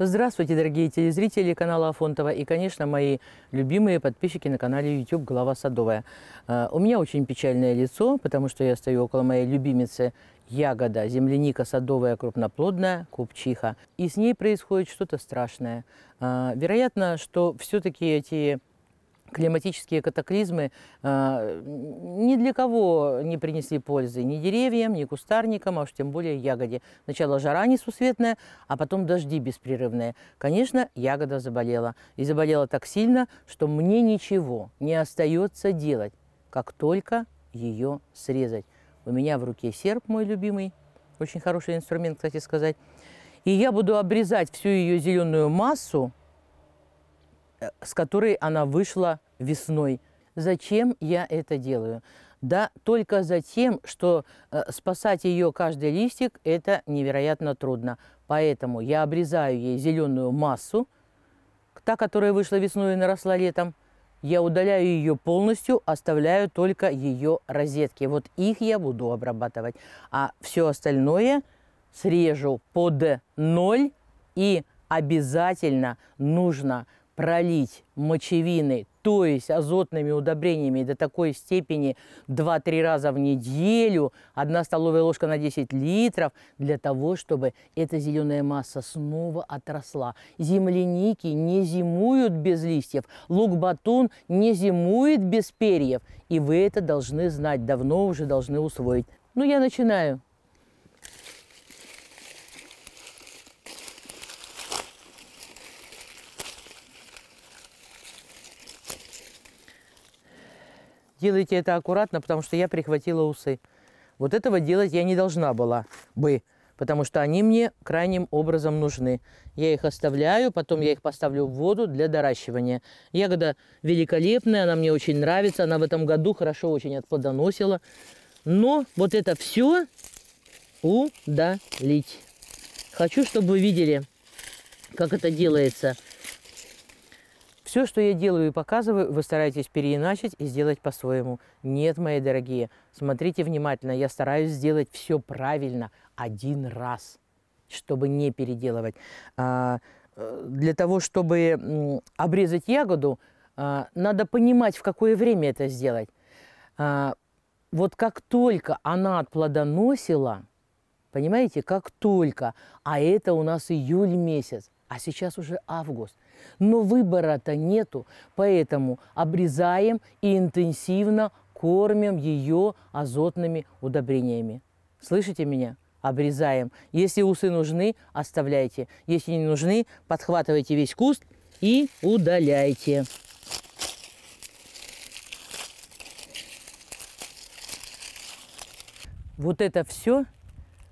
Здравствуйте, дорогие телезрители канала Афонтова и, конечно, мои любимые подписчики на канале YouTube «Голова садовая». А, у меня очень печальное лицо, потому что я стою около моей любимицы ягода, земляника садовая крупноплодная, купчиха. И с ней происходит что-то страшное. А, вероятно, что все-таки эти климатические катаклизмы э, ни для кого не принесли пользы, ни деревьям, ни кустарникам, а уж тем более ягоде. Сначала жара несусветная, а потом дожди беспрерывные. Конечно, ягода заболела. И заболела так сильно, что мне ничего не остается делать, как только ее срезать. У меня в руке серп мой любимый, очень хороший инструмент, кстати сказать. И я буду обрезать всю ее зеленую массу, с которой она вышла весной. Зачем я это делаю? Да только за тем, что э, спасать ее каждый листик – это невероятно трудно. Поэтому я обрезаю ей зеленую массу, та, которая вышла весной и наросла летом, я удаляю ее полностью, оставляю только ее розетки. Вот их я буду обрабатывать. А все остальное срежу под ноль и обязательно нужно пролить мочевины, то есть азотными удобрениями до такой степени 2-3 раза в неделю, 1 столовая ложка на 10 литров, для того, чтобы эта зеленая масса снова отросла. Земляники не зимуют без листьев, лук-батун не зимует без перьев. И вы это должны знать, давно уже должны усвоить. Ну, я начинаю. Делайте это аккуратно, потому что я прихватила усы. Вот этого делать я не должна была бы, потому что они мне крайним образом нужны. Я их оставляю, потом я их поставлю в воду для доращивания. Ягода великолепная, она мне очень нравится, она в этом году хорошо очень отплодоносила. Но вот это все удалить. Хочу, чтобы вы видели, как это делается. Все, что я делаю и показываю, вы стараетесь переиначить и сделать по-своему. Нет, мои дорогие, смотрите внимательно, я стараюсь сделать все правильно один раз, чтобы не переделывать. А, э, для того, чтобы обрезать ягоду, а, надо понимать, в какое время это сделать. А, вот как только она плодоносила, понимаете, как только, а это у нас июль месяц, а сейчас уже август. Но выбора-то нету, поэтому обрезаем и интенсивно кормим ее азотными удобрениями. Слышите меня? Обрезаем. Если усы нужны, оставляйте. Если не нужны, подхватывайте весь куст и удаляйте. Вот это все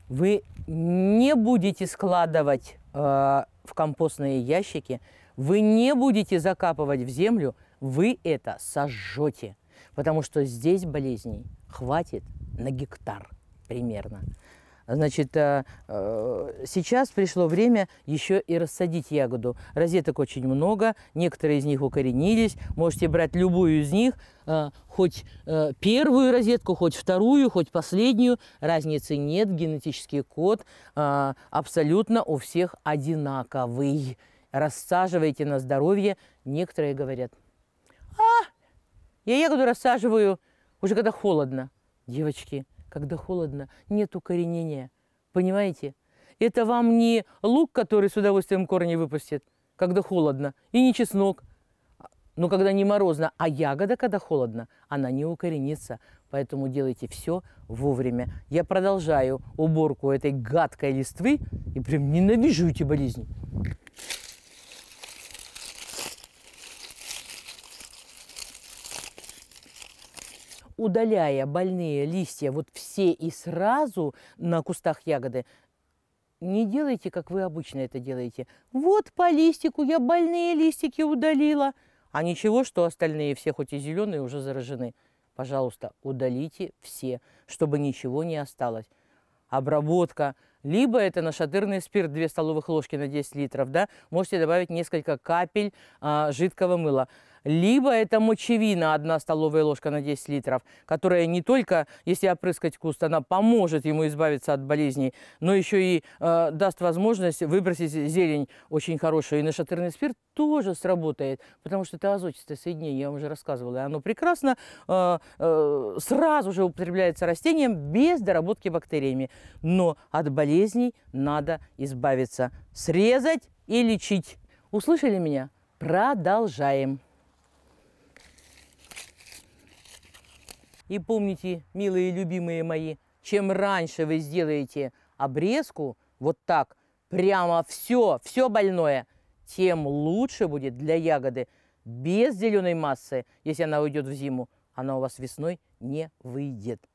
вы не будете складывать а, в компостные ящики, вы не будете закапывать в землю, вы это сожжете. Потому что здесь болезней хватит на гектар примерно. Значит, э, э, сейчас пришло время еще и рассадить ягоду. Розеток очень много, некоторые из них укоренились. Можете брать любую из них, э, хоть первую розетку, хоть вторую, хоть последнюю. Разницы нет, генетический код абсолютно у всех одинаковый. Рассаживайте на здоровье. Некоторые говорят, а, я ягоду рассаживаю уже когда холодно. Девочки, когда холодно, нет укоренения. Понимаете? Это вам не лук, который с удовольствием корни выпустит, когда холодно, и не чеснок, а, но ну, когда не морозно, а ягода, когда холодно, она не укоренится. Поэтому делайте все вовремя. Я продолжаю уборку этой гадкой листвы и прям ненавижу эти болезни. удаляя больные листья, вот все и сразу на кустах ягоды, не делайте, как вы обычно это делаете. Вот по листику я больные листики удалила. А ничего, что остальные все, хоть и зеленые, уже заражены. Пожалуйста, удалите все, чтобы ничего не осталось. Обработка. Либо это нашатырный спирт, 2 столовых ложки на 10 литров. Да? Можете добавить несколько капель а, жидкого мыла либо это мочевина, одна столовая ложка на 10 литров, которая не только, если опрыскать куст, она поможет ему избавиться от болезней, но еще и э, даст возможность выбросить зелень очень хорошую. И нашатырный спирт тоже сработает, потому что это азотистое соединение, я вам уже рассказывала, и оно прекрасно э, э, сразу же употребляется растением без доработки бактериями. Но от болезней надо избавиться, срезать и лечить. Услышали меня? Продолжаем. И помните, милые и любимые мои, чем раньше вы сделаете обрезку, вот так, прямо все, все больное, тем лучше будет для ягоды. Без зеленой массы, если она уйдет в зиму, она у вас весной не выйдет.